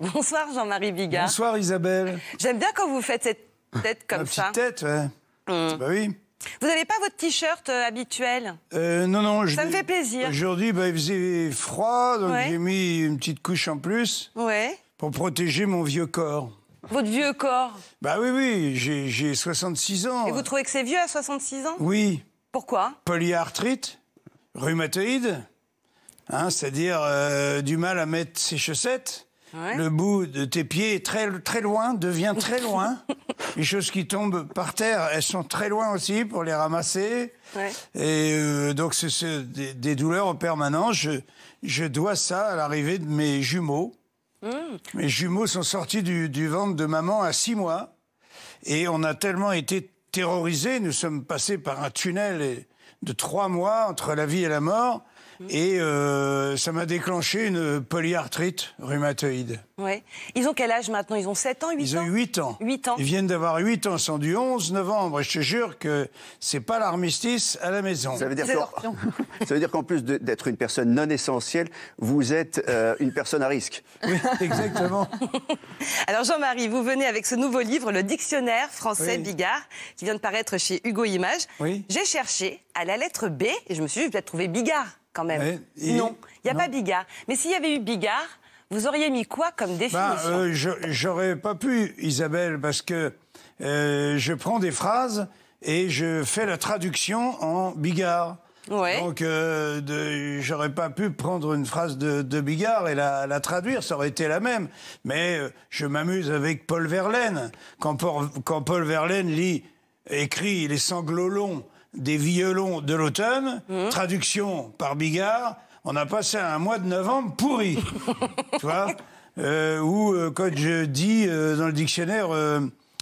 Bonsoir Jean-Marie Bigard. Bonsoir Isabelle. J'aime bien quand vous faites cette tête comme petite tête, ouais. Hmm. Bah oui. Vous n'avez pas votre t-shirt euh, habituel euh, Non, non. Ça me fait plaisir. Aujourd'hui, bah, il faisait froid, donc j'ai mis une petite couche en plus Ouais. pour protéger mon vieux corps. Votre vieux corps. Bah oui, oui, j'ai 66 ans. Et vous trouvez que c'est vieux à 66 ans Oui, Pourquoi polyarthrite, rhumatoïde, hein, c'est-à-dire euh, du mal à mettre ses chaussettes. Le bout de tes pieds est très, loin, devient très loin. les choses qui tombent par terre, elles sont très loin aussi pour les ramasser. Et euh, donc, c'est des, douleurs en permanence. Je, dois ça à l'arrivée de mes jumeaux. Hmm. Mes jumeaux sont sortis du ventre de maman à six mois. Et on a tellement été terrorisés, nous sommes passés par un tunnel de trois mois entre la vie et la mort. Mm. Et euh, ça m'a déclenché une polyarthrite rhumatoïde. Ouais. Ils ont quel âge maintenant Ils ont 7 ans, 8 Ils ans Ils ont 8 ans. 8 ans. Ils viennent d'avoir 8 ans, sont du 11 novembre. Et je te jure que c'est pas l'armistice à la maison. Ça veut dire qu'en plus d'être une personne non essentielle, vous êtes euh, une personne à risque. Oui, exactement. Alors Jean-Marie, vous venez avec ce nouveau livre, Le Dictionnaire français Bigard, qui vient de paraître chez Hugo Image. Oui. J'ai cherché à la lettre B et je me suis dit, je vais trouver Bigard quand même. Non, il n'y a pas Bigard. Mais s'il y avait eu Bigard, vous auriez mis quoi comme bah, définition euh, J'aurais pas pu, Isabelle, parce que euh, je prends des phrases et je fais la traduction en Bigard. Donc, euh, j'aurais pas pu prendre une phrase de, Bigard et la, traduire, ça aurait été la même. Mais je m'amuse avec Paul Verlaine. Quand Paul, quand Paul Verlaine lit, écrit Les sanglots longs, des violons de l'automne, mmh. traduction par Bigard, on a passé un mois de novembre pourri. tu vois euh, Ou euh, quand je dis euh, dans le dictionnaire,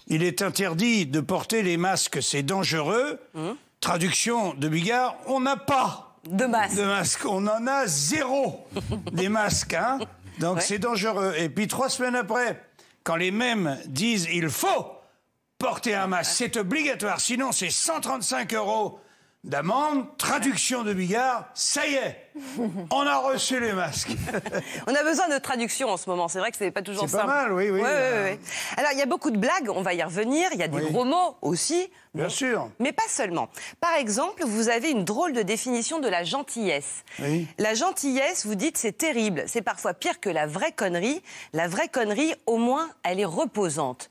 il est interdit de porter les masques, c'est dangereux. Mmh. Traduction de Bigard, on n'a pas de masques. on en a zéro des masques, hein Donc c'est dangereux. Et puis trois semaines après, quand les mêmes disent il faut porter un masque. C'est obligatoire. Sinon, c'est 135 euros d'amende, traduction de Bigard, ça y est, on a reçu les masques. on a besoin de traduction en ce moment, c'est vrai que ce n'est pas toujours simple. C'est pas mal, oui, oui. Alors, il y a beaucoup de blagues, on va y revenir, il y a des gros mots aussi. Bien sûr. Mais pas seulement. Par exemple, vous avez une drôle de définition de la gentillesse. La gentillesse, vous dites, c'est terrible, c'est parfois pire que la vraie connerie. La vraie connerie, au moins, elle est reposante.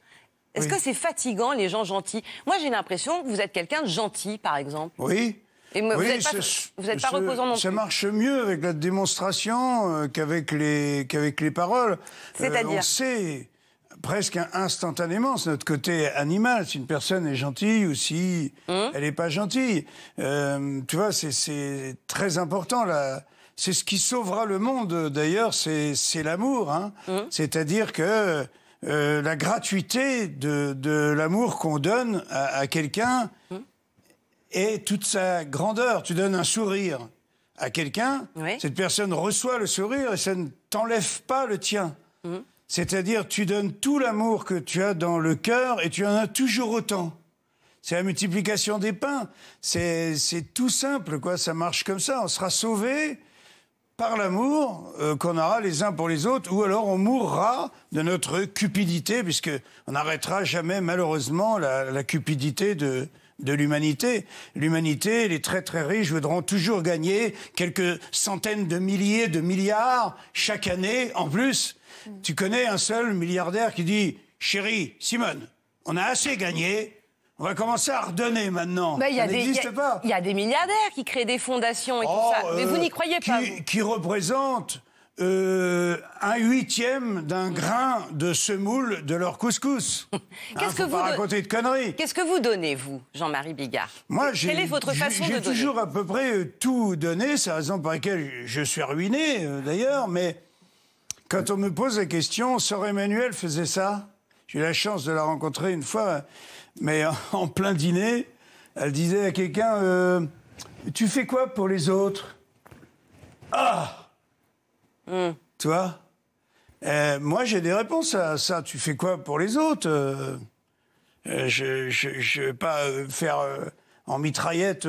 Est-ce que c'est fatigant, les gens gentils Moi, j'ai l'impression que vous êtes quelqu'un de gentil, par exemple. Oui. Et vous n'êtes pas, pas reposant non plus. Ça marche mieux avec la démonstration euh, qu'avec les, qu'avec les paroles. Euh, C'est-à-dire On sait presque instantanément, c'est notre côté animal, si une personne est gentille ou si hum. elle n'est pas gentille. Euh, tu vois, c'est très important, là. C'est ce qui sauvera le monde, d'ailleurs, c'est l'amour. Hein. Hum. C'est-à-dire que euh, la gratuité de, l'amour qu'on donne à, quelqu'un mmh. est toute sa grandeur. Tu donnes un sourire à quelqu'un, cette personne reçoit le sourire et ça ne t'enlève pas le tien. Mmh. C'est-à-dire, tu donnes tout l'amour que tu as dans le cœur et tu en as toujours autant. C'est la multiplication des pains. C'est tout simple, quoi. Ça marche comme ça. On sera sauvé par l'amour euh, qu'on aura les uns pour les autres, ou alors on mourra de notre cupidité, puisqu'on n'arrêtera jamais malheureusement la, cupidité de, de l'humanité. L'humanité, les très très riches voudront toujours gagner quelques centaines de milliers de milliards chaque année en plus. Mm. Tu connais un seul milliardaire qui dit, chérie, Simone, on a assez gagné, on va commencer à redonner maintenant. Bah, ça n'existe pas. Il y a des milliardaires qui créent des fondations et tout oh, ça. Mais vous euh, n'y croyez pas. Qui, représentent euh, un huitième d'un grain de semoule de leur couscous. Qu'est-ce hein, que vous de conneries Qu'est-ce que vous donnez vous, Jean-Marie Bigard Moi, j'ai quelle est votre façon de J'ai toujours à peu près euh, tout donné. C'est la raison pour laquelle je suis ruiné d'ailleurs. Mais quand on me pose la question, sœur Emmanuel faisait ça j'ai eu la chance de la rencontrer une fois, mais en plein dîner, elle disait à quelqu'un euh, Tu fais quoi pour les autres Ah hum. Tu vois eh, Moi, j'ai des réponses à ça. Tu fais quoi pour les autres euh, Je ne vais pas euh, faire en mitraillette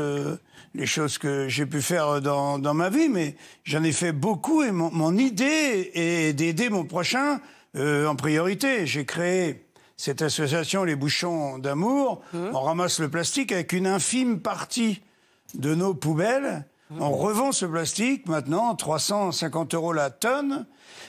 les choses que j'ai pu faire dans, ma vie, mais j'en ai fait beaucoup et mon, mon idée est d'aider mon prochain euh, en priorité. J'ai créé cette association Les Bouchons d'Amour. Mmh. On ramasse le plastique avec une infime partie de nos poubelles. Mmh. On revend ce plastique maintenant 350 euros la tonne.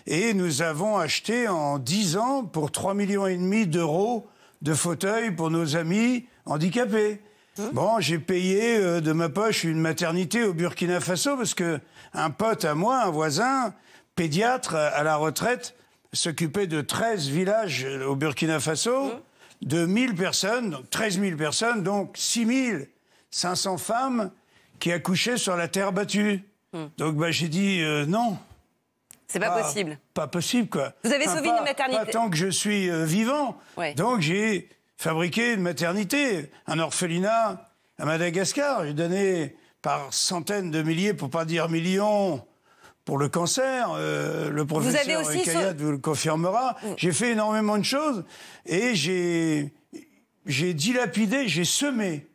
Et nous avons acheté en 10 ans pour 3,5 millions et demi d'euros de fauteuils pour nos amis handicapés. Mmh. Bon, j'ai payé euh, de ma poche une maternité au Burkina Faso parce que un pote à moi, un voisin, pédiatre à la retraite, s'occuper de 13 villages euh, au Burkina Faso, mmh. de 1000 personnes, donc 13 000 personnes, donc 6 500 femmes qui accouchaient sur la terre battue. Mmh. Donc bah, j'ai dit euh, non. C'est pas, possible. Pas possible, quoi. Vous avez sauvé une maternité. Pas tant que je suis euh, vivant. Donc j'ai fabriqué une maternité, un orphelinat à Madagascar. J'ai donné par centaines de milliers, pour pas dire millions, pour le cancer. Euh, le professeur Kayat vous le confirmera. Mm. J'ai fait énormément de choses et j'ai, j'ai dilapidé, j'ai semé.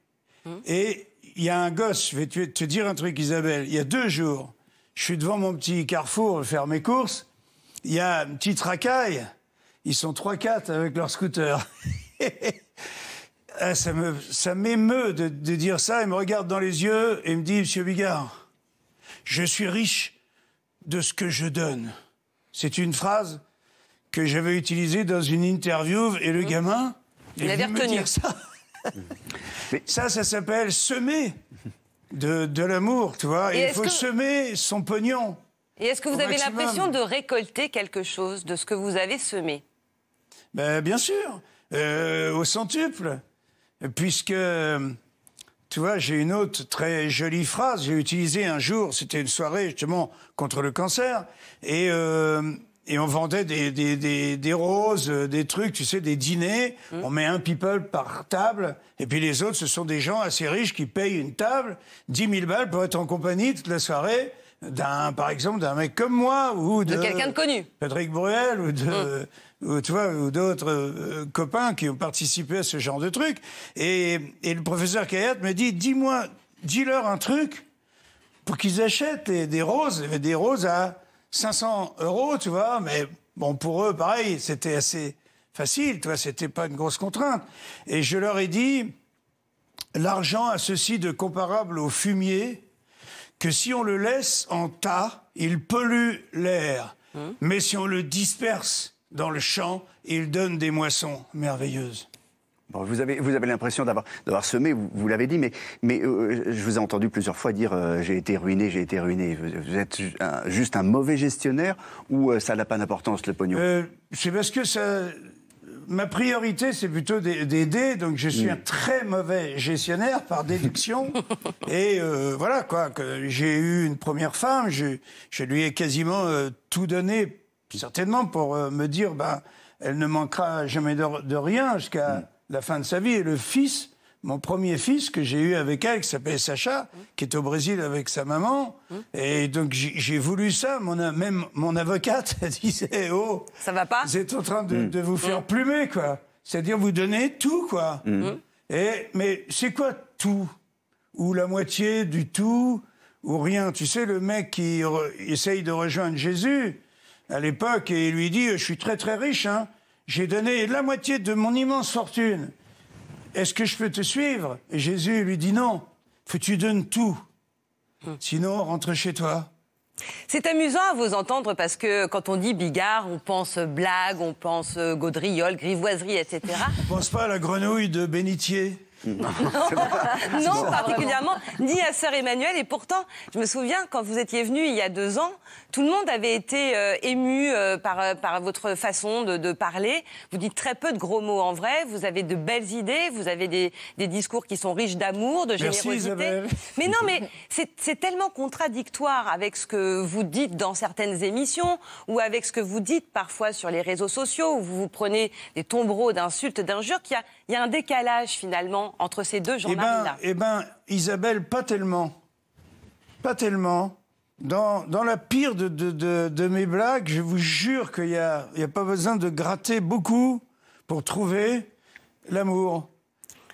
Mm. Et il y a un gosse, je vais te, dire un truc, Isabelle. Il y a deux jours, je suis devant mon petit carrefour faire mes courses. Il y a une petite racaille. Ils sont 3-4 avec leur scooter. Ah, ça, me, ça m'émeut de, de, dire ça. Il me regarde dans les yeux et me dit, Monsieur Bigard, je suis riche de ce que je donne. C'est une phrase que j'avais utilisée dans une interview et le mmh. gamin il avait retenu ça. ça, ça s'appelle semer de, l'amour, tu vois. il faut semer son pognon. Et est-ce que vous avez l'impression de récolter quelque chose de ce que vous avez semé ben, Bien sûr, euh, au centuple, puisque euh, tu vois, j'ai une autre très jolie phrase. J'ai utilisé un jour, c'était une soirée justement contre le cancer, et euh, et on vendait des, des, des, des, roses, euh, des trucs, tu sais, des dîners. Mmh. On met un people par table. Et puis les autres, ce sont des gens assez riches qui payent une table, 10 000 balles pour être en compagnie toute la soirée d'un, par exemple, d'un mec comme moi ou de... de quelqu'un de connu. Patrick Bruel ou de... Mmh ou, tu vois, ou d'autres euh, copains qui ont participé à ce genre de truc. Et, et le professeur Kayat me dit, dis-moi, dis-leur un truc pour qu'ils achètent des, roses, des roses à 500 euros, tu vois. Mais bon, pour eux, pareil, c'était assez facile, tu vois, c'était pas une grosse contrainte. Et je leur ai dit, l'argent a ceci de comparable au fumier, que si on le laisse en tas, il pollue l'air. Hein Mais si on le disperse, dans le champ il donne des moissons merveilleuses. Bon, vous avez, vous avez l'impression d'avoir, d'avoir semé, vous, l'avez dit, mais, mais euh, je vous ai entendu plusieurs fois dire euh, j'ai été ruiné, j'ai été ruiné. Vous, êtes juste un mauvais gestionnaire ou euh, ça n'a pas d'importance le pognon C'est parce que ça, ma priorité, c'est plutôt d'aider. Donc, je suis mm. un très mauvais gestionnaire par déduction. et voilà, quoi. j'ai eu une première femme. Je, je lui ai quasiment tout donné certainement pour euh, me dire, ben, elle ne manquera jamais de, rien jusqu'à mm. la fin de sa vie. Et le fils, mon premier fils que j'ai eu avec elle, qui s'appelle Sacha, mm. qui est au Brésil avec sa maman. Mm. Et donc j'ai voulu ça. Mon, même mon avocate disait Oh, ça va pas Vous êtes en train de, vous faire plumer, quoi. C'est-à-dire vous donner tout, quoi. Et, mais c'est quoi tout Ou la moitié du tout Ou rien Tu sais, le mec qui essaye de rejoindre Jésus à l'époque et il lui dit Je suis très très riche, hein. j'ai donné la moitié de mon immense fortune. Est-ce que je peux te suivre Et Jésus lui dit Non, faut que tu donnes tout. Sinon, rentre chez toi. C'est amusant à vous entendre parce que quand on dit Bigard, on pense blague, on pense euh, gaudriole, grivoiserie, etc. On pense pas à la grenouille de bénitier. Non, non particulièrement, ni à Sœur Emmanuel. Et pourtant, je me souviens, quand vous étiez venu il y a deux ans, tout le monde avait été euh, ému euh, par, euh, par votre façon de, parler. Vous dites très peu de gros mots en vrai, vous avez de belles idées, vous avez des, discours qui sont riches d'amour, de générosité. Mais non, mais c'est tellement contradictoire avec ce que vous dites dans certaines émissions ou avec ce que vous dites parfois sur les réseaux sociaux où vous vous prenez des tombereaux d'insultes, d'injures, qu'il y, y a un décalage finalement entre ces deux eh ben, journalistes-là Eh bien, ben, Isabelle, pas tellement. Pas tellement. Dans, dans la pire de, de, mes blagues, je vous jure qu'il n'y a, a, pas besoin de gratter beaucoup pour trouver l'amour.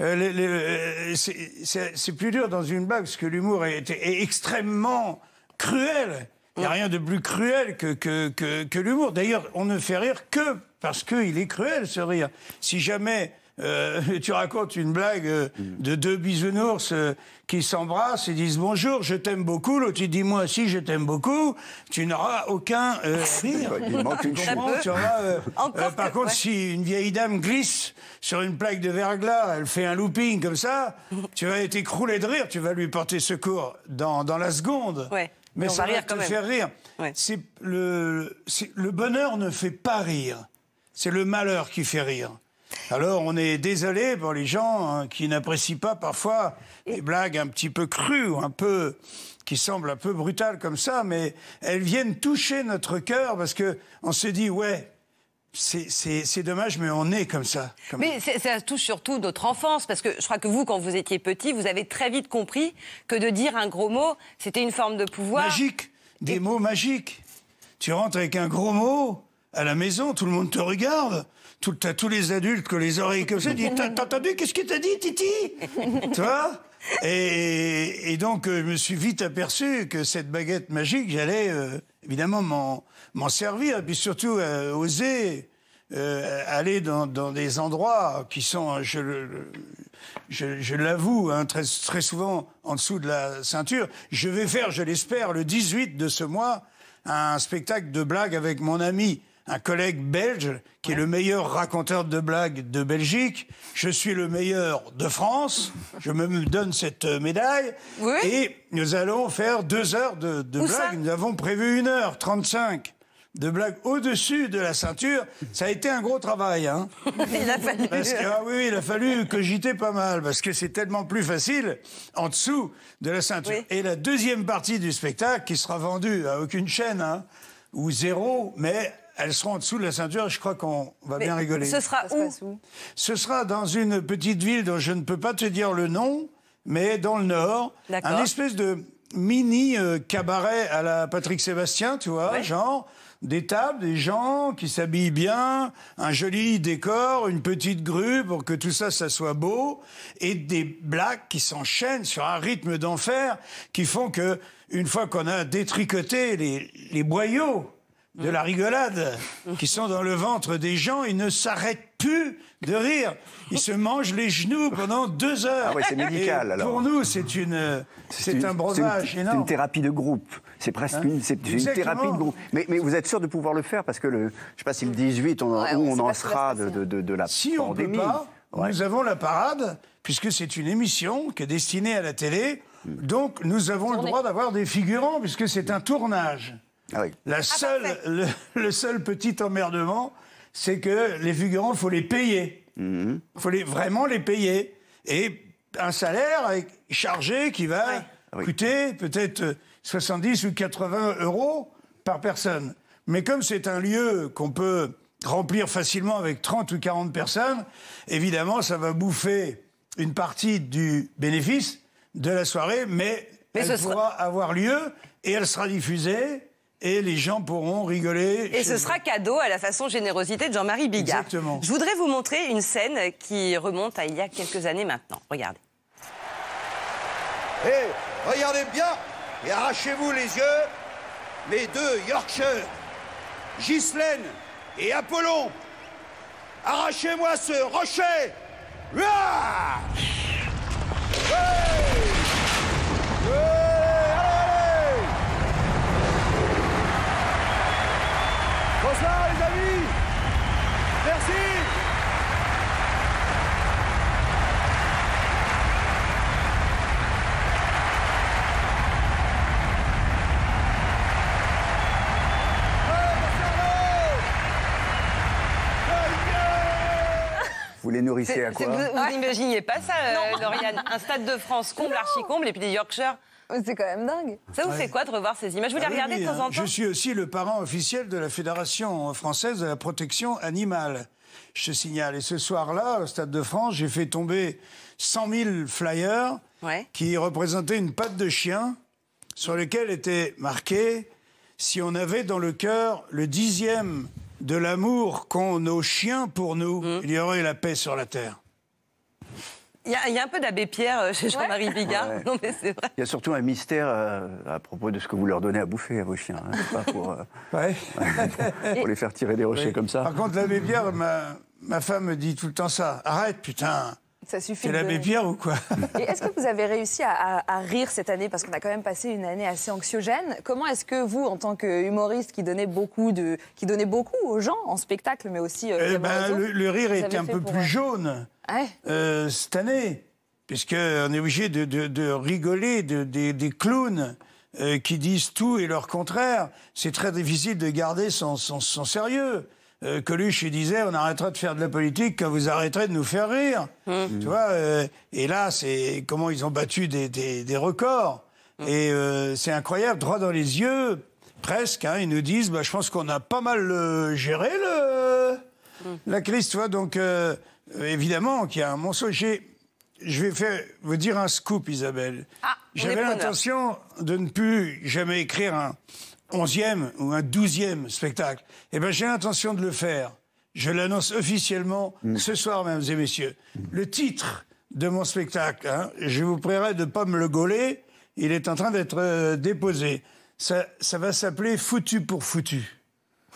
Euh, euh, c'est plus dur dans une blague, parce que l'humour est, extrêmement cruel. Il n'y a mm. rien de plus cruel que, que, que, que l'humour. D'ailleurs, on ne fait rire que parce qu'il est cruel, ce rire. Si jamais euh, tu racontes une blague euh, mm. de deux bisounours euh, qui s'embrassent et disent bonjour, je t'aime beaucoup. L'autre, dis dit moi aussi, je t'aime beaucoup. Tu n'auras aucun euh, ah, rire. il manque une par contre, si une vieille dame glisse sur une plaque de verglas, elle fait un looping comme ça, tu vas être écroulé de rire, tu vas lui porter secours dans, dans la seconde. Mais ça va, rire te rire. C'est le, le bonheur ne fait pas rire. C'est le malheur qui fait rire. Alors, on est désolé pour les gens hein, qui n'apprécient pas parfois les blagues un petit peu crues, un peu qui semblent un peu brutales comme ça, mais elles viennent toucher notre cœur parce que on se dit ouais. C'est dommage, mais on est comme ça. mais ça touche surtout notre enfance, parce que je crois que vous, quand vous étiez petit, vous avez très vite compris que de dire un gros mot, c'était une forme de pouvoir. Magique, des mots magiques. Tu rentres avec un gros mot à la maison, tout le monde te regarde tout, tous les adultes que les oreilles comme ça, disent T'as entendu Qu'est-ce que t'as dit, Titi toi et, donc, euh, je me suis vite aperçu que cette baguette magique, j'allais euh, évidemment m'en servir, et puis surtout euh, oser aller dans, dans, des endroits qui sont, je, je, l'avoue, hein, très, très, souvent en dessous de la ceinture. Je vais faire, je l'espère, le 18 de ce mois, un spectacle de blagues avec mon ami un collègue belge qui est le meilleur raconteur de blagues de Belgique. Je suis le meilleur de France. Je me donne cette euh, médaille. Oui. Et nous allons faire deux heures de, blagues. Nous avons prévu une heure, 35 de blagues au-dessus de la ceinture, ça a été un gros travail. Hein ah il a fallu. que, oui, il a fallu cogiter pas mal, parce que c'est tellement plus facile en dessous de la ceinture. Et la deuxième partie du spectacle, qui sera vendue à aucune chaîne, hein, ou zéro, mais elles seront en dessous de la ceinture. Je crois qu'on va bien rigoler. Ce sera où, Ce sera dans une petite ville dont je ne peux pas te dire le nom mais dans le Nord, un espèce de mini euh, cabaret à la Patrick Sébastien, tu vois, genre des tables, des gens qui s'habillent bien, un joli décor, une petite grue pour que tout ça, ça soit beau, et des blagues qui s'enchaînent sur un rythme d'enfer qui font que, une fois qu'on a détricoté les, les boyaux, de la rigolade qui sont dans le ventre des gens, ils ne s'arrêtent plus de rire. Ils se mangent les genoux pendant deux heures. Ah oui, c'est médical. alors. Pour nous, c'est une, c'est un breuvage énorme. C'est une thérapie de groupe. C'est presque hein une, une, une, thérapie de groupe. Mais, vous êtes sûr de pouvoir le faire parce que le, je sais pas si 18, on, on, en sera de, de, la si pandémie. Si on nous avons la parade puisque c'est une émission qui est destinée à la télé. Hmm. Donc nous avons le droit d'avoir des figurants puisque c'est un tournage. Ah la ah, seule, le, seul petit emmerdement, c'est que les figurants, faut les payer. Il mhm. faut les, vraiment les payer. Et un salaire chargé qui va ah coûter peut-être 70 ou 80 euros par personne. Mais comme c'est un lieu qu'on peut remplir facilement avec 30 ou 40 personnes, évidemment, ça va bouffer une partie du bénéfice de la soirée, mais, elle pourra avoir lieu et elle sera diffusée et les gens pourront rigoler. Et ce sera cadeau à la façon générosité de Jean-Marie Bigard. Exactement. Je voudrais vous montrer une scène qui remonte à il y a quelques années maintenant. Regardez. Hé, eh, regardez bien et arrachez-vous les yeux. Les deux Yorkshire, Ghislaine et Apollon, arrachez-moi ce rocher. Bonsoir les amis Merci Vous les nourrissez à quoi Vous, vous ah. pas ça, euh, Lauriane Un stade de France comble, archi-comble, et puis des Yorkshire Oh, c'est quand même dingue. Ça vous fait quoi de revoir ces images Vous ah les de temps hein, en temps Je suis aussi le parent officiel de la Fédération française de la protection animale. Je signale. Et ce soir-là, au Stade de France, j'ai fait tomber 100 000 flyers qui représentaient une patte de chien sur lequel était marqué si on avait dans le cœur le dixième de l'amour qu'ont nos chiens pour nous, mmh. il y aurait la paix sur la terre. Il y, a un peu d'abbé Pierre euh, chez Jean-Marie Bigard. Il y a surtout un mystère euh, à propos de ce que vous leur donnez à bouffer à vos chiens. Hein. pas pour, euh, pour, les faire tirer des rochers comme ça. Par contre, l'abbé Pierre, ma femme me dit tout le temps ça. Arrête, putain ça suffit. C'est l'abbé Pierre ou quoi est-ce que vous avez réussi à, rire cette année Parce qu'on a quand même passé une année assez anxiogène. Comment est-ce que vous, en tant que humoriste qui donnait beaucoup, de, qui donnait beaucoup aux gens en spectacle, mais aussi. Euh, eh ben, le, rire était un peu plus jaune euh, cette année, puisqu'on est obligé de, de rigoler des, clowns. Euh, qui disent tout et leur contraire, c'est très difficile de garder son sérieux. Euh, Coluche disait on arrêtera de faire de la politique quand vous arrêterez de nous faire rire. Mmh. Tu vois, euh, et là, c'est comment ils ont battu des, records. Mmh. Et euh, c'est incroyable, droit dans les yeux, presque, hein, ils nous disent bah, je pense qu'on a pas mal géré le, mmh. la crise, tu vois. Donc, évidemment qu'il y a un mensonge. Je vais vous dire un scoop, Isabelle. Ah, J'avais l'intention de ne plus jamais écrire un, onzième ou un douzième spectacle. Eh bien, j'ai l'intention de le faire. Je l'annonce officiellement mm. ce soir, mesdames et messieurs. Le titre de mon spectacle, hein, je vous prierai de ne pas me le gauler, il est en train d'être euh, déposé. Ça, va s'appeler Foutu pour foutu.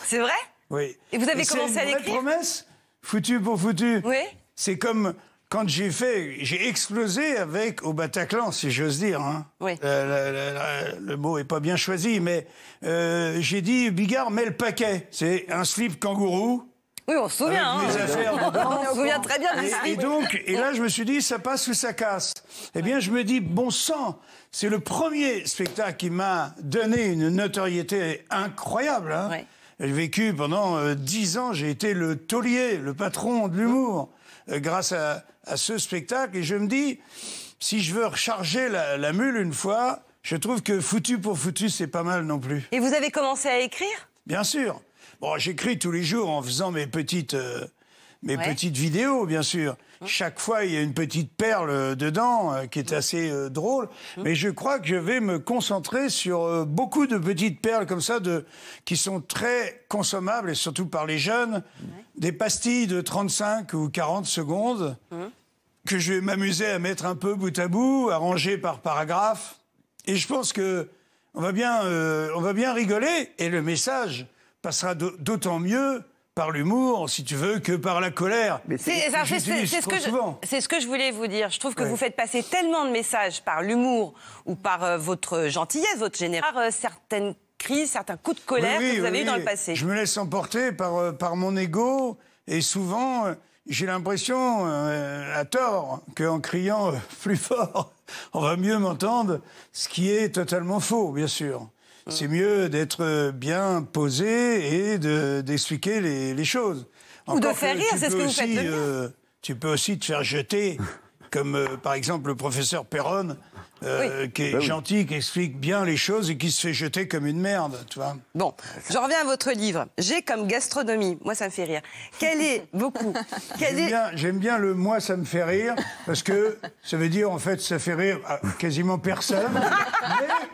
C'est vrai Oui. Et vous avez commencé à l'écrire promesse Foutu pour foutu. Oui. C'est comme quand j'ai fait, j'ai explosé avec au Bataclan, si j'ose dire. Hein. Oui. Euh, le, mot est pas bien choisi, mais euh, j'ai dit Bigard met le paquet. C'est un slip kangourou. Oui, on se souvient. Hein. on se souvient très bien. Et, et donc, et là, je me suis dit, ça passe ou ça casse. Eh bien, je me dis, bon sang, c'est le premier spectacle qui m'a donné une notoriété incroyable. Hein. J'ai vécu pendant euh, dix ans, j'ai été le taulier, le patron de l'humour. Euh, grâce à, ce spectacle. Et je me dis, si je veux recharger la, mule une fois, je trouve que foutu pour foutu, c'est pas mal non plus. Et vous avez commencé à écrire Bien sûr. Bon, j'écris tous les jours en faisant mes petites euh, vidéos, bien sûr. Hein Chaque fois, il y a une petite perle euh, dedans euh, qui est hein assez euh, drôle. Hein Mais je crois que je vais me concentrer sur beaucoup de petites perles comme ça qui sont très consommables, et surtout par les jeunes. Des pastilles de 35 ou 40 secondes que je vais m'amuser à mettre un peu bout à bout, à par paragraphe. Et je pense que on va bien, on va bien rigoler. Et le message passera d'autant mieux par l'humour, si tu veux, que par la colère. C'est ce, que je, ce que je voulais vous dire. Je trouve que vous faites passer tellement de messages par l'humour ou par euh, votre gentillesse, votre générosité, euh, certaines crises, certains coups de colère que vous avez eu dans le passé. Je me laisse emporter par, euh, par mon ego et souvent j'ai l'impression, à tort, qu'en criant plus fort, on va mieux m'entendre, ce qui est totalement faux, bien sûr. C'est mieux d'être euh, bien posé et d'expliquer les, les, choses. Ou de faire rire, c'est ce que vous faites de euh, tu peux aussi te faire jeter comme euh, par exemple le professeur Perron, euh, qui est ben gentil, qui explique bien les choses et qui se fait jeter comme une merde, tu vois. Bon, je reviens à votre livre. J'ai comme gastronomie, moi ça me fait rire. Quel est beaucoup J'aime bien, bien, le moi ça me fait rire parce que ça veut dire en fait ça fait rire à quasiment personne.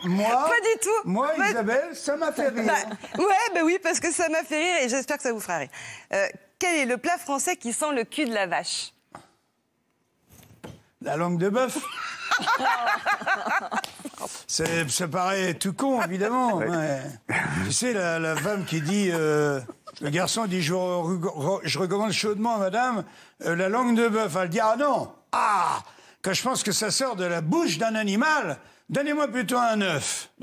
mais moi, pas du tout. Moi, Isabelle, ça m'a fait rire. Bah, ouais, ben oui, parce que ça m'a fait rire et j'espère que ça vous fera rire. Euh, quel est le plat français qui sent le cul de la vache la langue de bœuf ça paraît tout con, évidemment. tu sais, la, femme qui dit. Euh, le garçon dit je, recommande chaudement, madame, euh, la langue de bœuf. Elle dit Ah non Ah Quand je pense que ça sort de la bouche d'un animal, Donnez-moi plutôt un œuf !»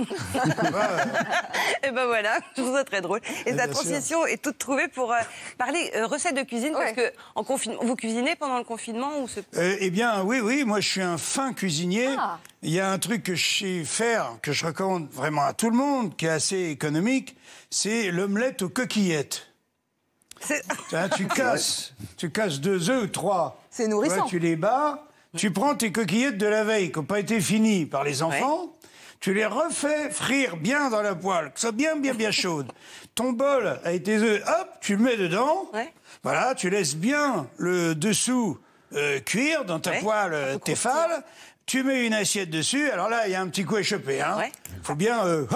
Et ben voilà, je trouve ça très drôle. Et ta eh transition est toute trouvée pour euh, parler euh, recettes de cuisine, parce que en confinement, vous cuisinez pendant le confinement ou euh, Eh bien, oui, oui, moi je suis un fin cuisinier. Ah. Il y a un truc que je sais faire, que je recommande vraiment à tout le monde, qui est assez économique, c'est l'omelette aux coquillettes. Hein, tu casses, tu casses deux œufs ou trois. C'est nourrissant. tu les bats. Tu prends tes coquillettes de la veille qui n'ont pas été finies par les enfants. Tu les refais frire bien dans la poêle, que ça soit bien, bien, bien chaude. Ton bol avec tes œufs, hop, tu le mets dedans. Voilà, tu laisses bien le dessous euh, cuire dans ta poêle euh, téfale. Tu mets une assiette dessus. Alors là, il y a un petit coup échappé. Hein. Faut bien, euh, hop,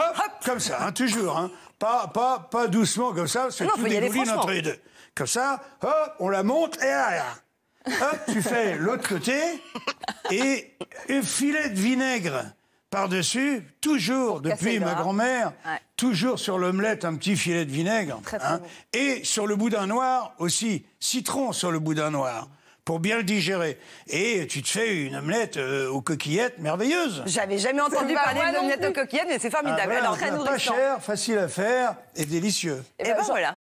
comme ça, hein, toujours. Hein. Pas, pas, pas doucement comme ça, parce que tout dégouline entre les deux. Comme ça, hop, on la monte et là, hop, tu fais l'autre côté et un filet de vinaigre par-dessus, toujours, depuis ma grand-mère, toujours sur l'omelette, un petit filet de vinaigre. Hein. Et sur le boudin noir aussi, citron sur le boudin noir pour bien le digérer. Et tu te fais une omelette euh, aux coquillettes merveilleuse. J'avais jamais entendu parler d'omelette aux coquillettes, mais c'est formidable. Ah, pas cher, facile à faire et délicieux. Eh ben, et, voilà.